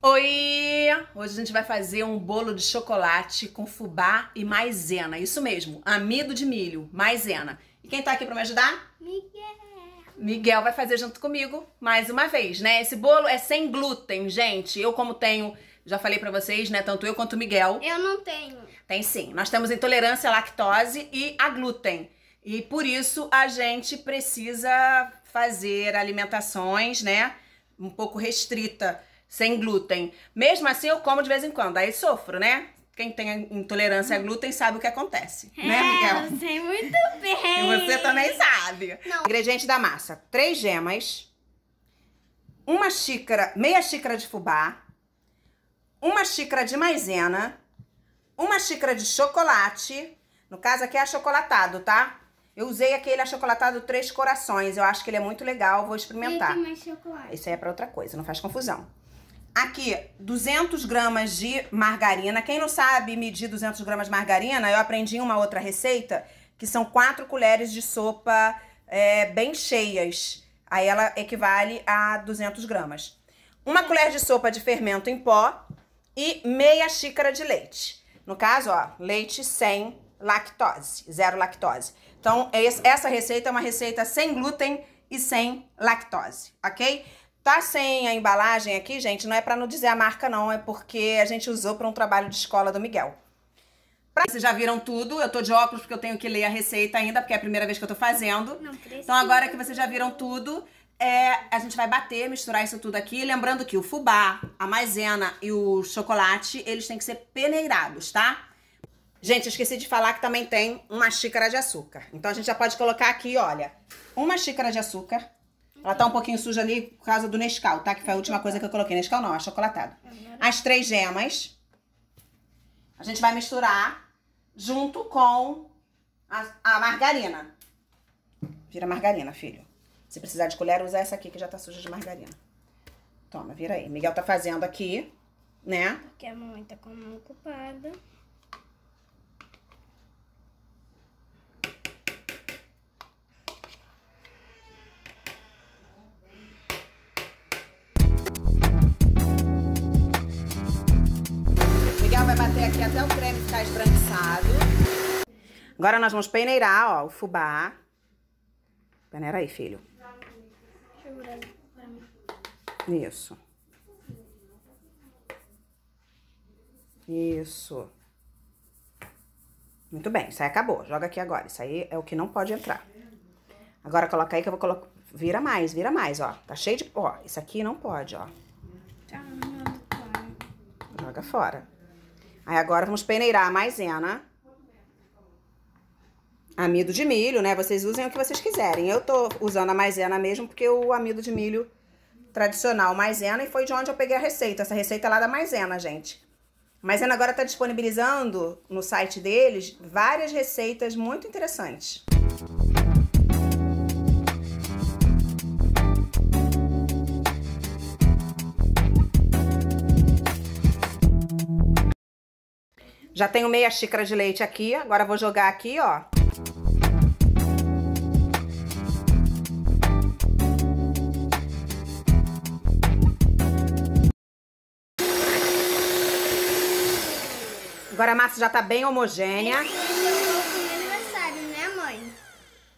Oi! Hoje a gente vai fazer um bolo de chocolate com fubá e maisena. Isso mesmo, amido de milho, maisena. E quem tá aqui para me ajudar? Miguel! Miguel vai fazer junto comigo mais uma vez, né? Esse bolo é sem glúten, gente. Eu como tenho, já falei para vocês, né, tanto eu quanto o Miguel. Eu não tenho. Tem sim. Nós temos intolerância à lactose e a glúten. E por isso a gente precisa fazer alimentações, né, um pouco restrita sem glúten. Mesmo assim, eu como de vez em quando, aí sofro, né? Quem tem intolerância a glúten sabe o que acontece, é, né, Miguel? Eu sei muito bem. E você também sabe. Não. Ingrediente da massa: três gemas, uma xícara, meia xícara de fubá, uma xícara de maisena, uma xícara de chocolate. No caso aqui é achocolatado, tá? Eu usei aquele achocolatado Três Corações. Eu acho que ele é muito legal. Vou experimentar. Esse é para outra coisa, não faz confusão. Aqui, 200 gramas de margarina. Quem não sabe medir 200 gramas de margarina, eu aprendi em uma outra receita, que são quatro colheres de sopa é, bem cheias. Aí ela equivale a 200 gramas. Uma colher de sopa de fermento em pó e meia xícara de leite. No caso, ó, leite sem lactose, zero lactose. Então, essa receita é uma receita sem glúten e sem lactose, ok? Tá sem a embalagem aqui, gente, não é para não dizer a marca não, é porque a gente usou para um trabalho de escola do Miguel. Pra... Vocês já viram tudo, eu tô de óculos porque eu tenho que ler a receita ainda, porque é a primeira vez que eu tô fazendo. Então agora que vocês já viram tudo, é, a gente vai bater, misturar isso tudo aqui. Lembrando que o fubá, a maisena e o chocolate, eles têm que ser peneirados, tá? Gente, eu esqueci de falar que também tem uma xícara de açúcar. Então a gente já pode colocar aqui, olha, uma xícara de açúcar. Ela tá um pouquinho suja ali por causa do Nescau, tá? Que foi a última coisa que eu coloquei. Nescau não, é achocolatado. As três gemas. A gente vai misturar junto com a, a margarina. Vira margarina, filho. Se precisar de colher, usa essa aqui que já tá suja de margarina. Toma, vira aí. Miguel tá fazendo aqui, né? Porque a é mamãe tá com a mão ocupada. Tá esbranquiçado. Agora nós vamos peneirar, ó, o fubá. Peneira aí, filho. Isso. Isso. Muito bem, isso aí acabou. Joga aqui agora. Isso aí é o que não pode entrar. Agora coloca aí que eu vou colocar. Vira mais, vira mais, ó. Tá cheio de. Ó, isso aqui não pode, ó. Joga fora. Aí agora vamos peneirar a maisena. Amido de milho, né? Vocês usem o que vocês quiserem. Eu tô usando a maisena mesmo porque o amido de milho tradicional maisena e foi de onde eu peguei a receita. Essa receita é lá da maisena, gente. maisena agora tá disponibilizando no site deles várias receitas muito interessantes. Música Já tenho meia xícara de leite aqui, agora vou jogar aqui, ó. Agora a massa já tá bem homogênea. Esse vai ser o bolo pro meu aniversário, né, mãe?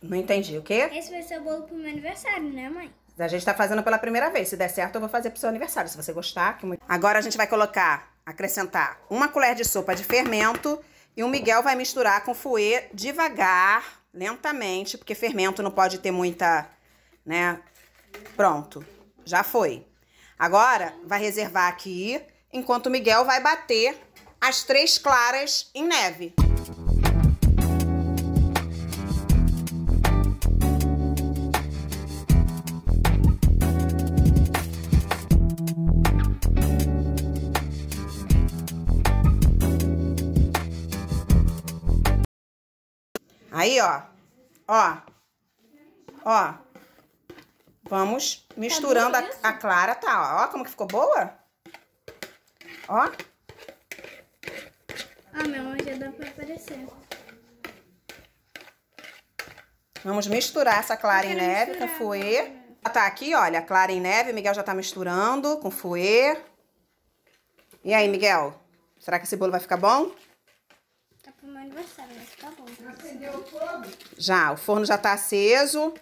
Não entendi, o quê? Esse vai ser o bolo pro meu aniversário, né, mãe? A gente tá fazendo pela primeira vez. Se der certo, eu vou fazer pro seu aniversário, se você gostar. Agora a gente vai colocar acrescentar uma colher de sopa de fermento e o Miguel vai misturar com fouet devagar, lentamente, porque fermento não pode ter muita, né? Pronto, já foi. Agora vai reservar aqui, enquanto o Miguel vai bater as três claras em neve. Aí, ó. Ó. Ó. Vamos misturando tá a, a, clara, tá? Ó. ó, como que ficou boa? Ó. Ah, meu já dá pra aparecer. Vamos misturar essa clara em neve com fouet. Tá aqui, olha, clara em neve. Miguel já tá misturando com fouet. E aí, Miguel? Será que esse bolo vai ficar bom? aniversário, mas tá bom. Já acendeu o forno? Já, o forno já tá aceso.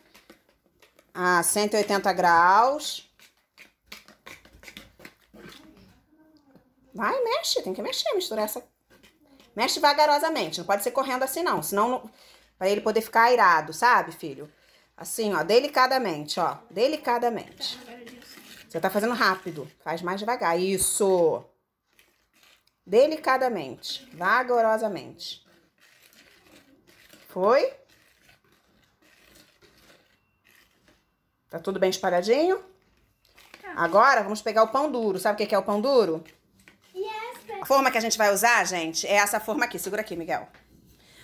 A 180 graus. Vai, mexe, tem que mexer, misturar essa. Mexe vagarosamente, não pode ser correndo assim não, senão não... para ele poder ficar airado, sabe, filho? Assim, ó, delicadamente, ó, delicadamente. Você tá fazendo rápido, faz mais devagar, isso. Delicadamente, vagarosamente foi? Tá tudo bem espalhadinho? Tá. Agora, vamos pegar o pão duro. Sabe o que é o pão duro? A forma que a gente vai usar, gente, é essa forma aqui. Segura aqui, Miguel.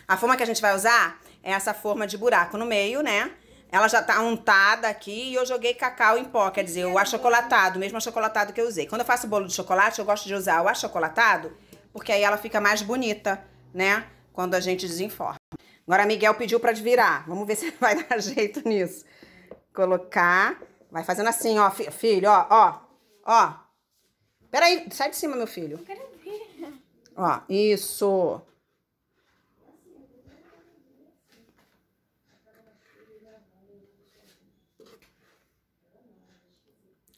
A forma que a gente vai usar é essa forma de buraco no meio, né? Ela já tá untada aqui e eu joguei cacau em pó, quer dizer, o achocolatado, mesmo achocolatado que eu usei. Quando eu faço bolo de chocolate, eu gosto de usar o achocolatado, porque aí ela fica mais bonita, né? Quando a gente desenforma. Agora, Miguel pediu para virar. Vamos ver se vai dar jeito nisso. Colocar. Vai fazendo assim, ó, filho, ó, ó, ó. Peraí, sai de cima, meu filho. Ó, isso.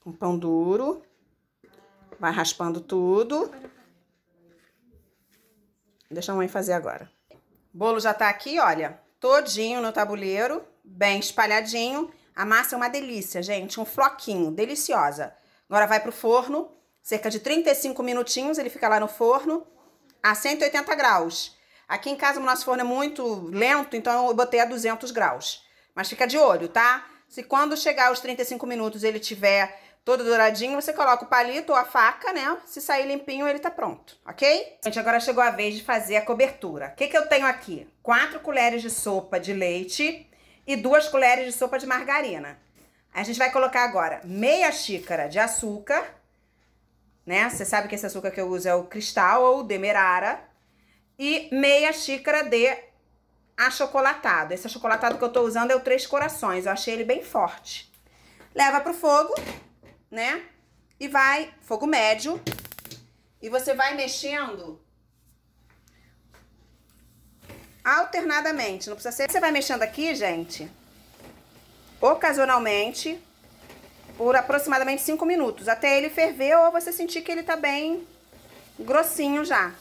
Um pão duro. Vai raspando tudo. Deixa a mãe fazer agora bolo já tá aqui, olha, todinho no tabuleiro, bem espalhadinho. A massa é uma delícia, gente, um floquinho, deliciosa. Agora vai pro forno, cerca de 35 minutinhos, ele fica lá no forno, a 180 graus. Aqui em casa o nosso forno é muito lento, então eu botei a 200 graus. Mas fica de olho, tá? Se quando chegar os 35 minutos ele tiver todo douradinho, você coloca o palito ou a faca, né? Se sair limpinho, ele tá pronto, ok? Gente, agora chegou a vez de fazer a cobertura. O que que eu tenho aqui? Quatro colheres de sopa de leite e duas colheres de sopa de margarina. A gente vai colocar agora meia xícara de açúcar, né? Você sabe que esse açúcar que eu uso é o cristal ou o demerara. E meia xícara de achocolatado. Esse achocolatado que eu tô usando é o Três Corações. Eu achei ele bem forte. Leva pro fogo né? E vai, fogo médio. E você vai mexendo alternadamente. Não precisa ser. Você vai mexendo aqui, gente, ocasionalmente, por aproximadamente 5 minutos, até ele ferver ou você sentir que ele tá bem grossinho já.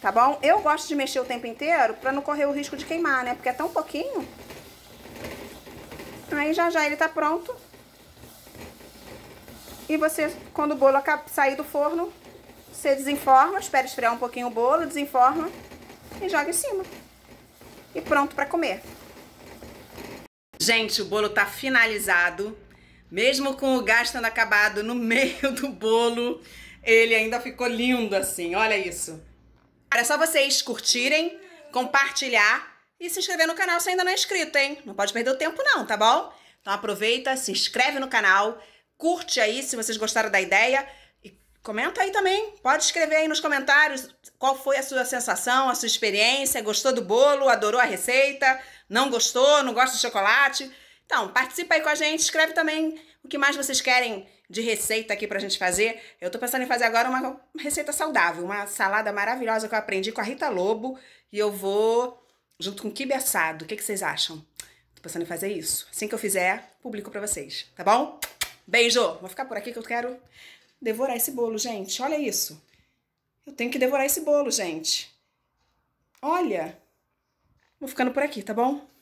Tá bom? Eu gosto de mexer o tempo inteiro pra não correr o risco de queimar, né? Porque é tão pouquinho. Aí já já ele tá pronto. E você, quando o bolo sair do forno, você desenforma, espera esfriar um pouquinho o bolo, desenforma e joga em cima. E pronto para comer. Gente, o bolo está finalizado. Mesmo com o gás tendo acabado no meio do bolo, ele ainda ficou lindo assim, olha isso. É só vocês curtirem, compartilhar e se inscrever no canal se ainda não é inscrito, hein? Não pode perder o tempo não, tá bom? Então aproveita, se inscreve no canal, curte aí se vocês gostaram da ideia. E comenta aí também. Pode escrever aí nos comentários qual foi a sua sensação, a sua experiência. Gostou do bolo? Adorou a receita? Não gostou? Não gosta de chocolate? Então, participa aí com a gente. Escreve também o que mais vocês querem de receita aqui pra gente fazer. Eu tô pensando em fazer agora uma receita saudável, uma salada maravilhosa que eu aprendi com a Rita Lobo e eu vou junto com quibe assado. O que, que vocês acham? Tô pensando em fazer isso. Assim que eu fizer, publico pra vocês, tá bom? Beijo! Vou ficar por aqui que eu quero devorar esse bolo, gente. Olha isso. Eu tenho que devorar esse bolo, gente. Olha. Vou ficando por aqui, tá bom?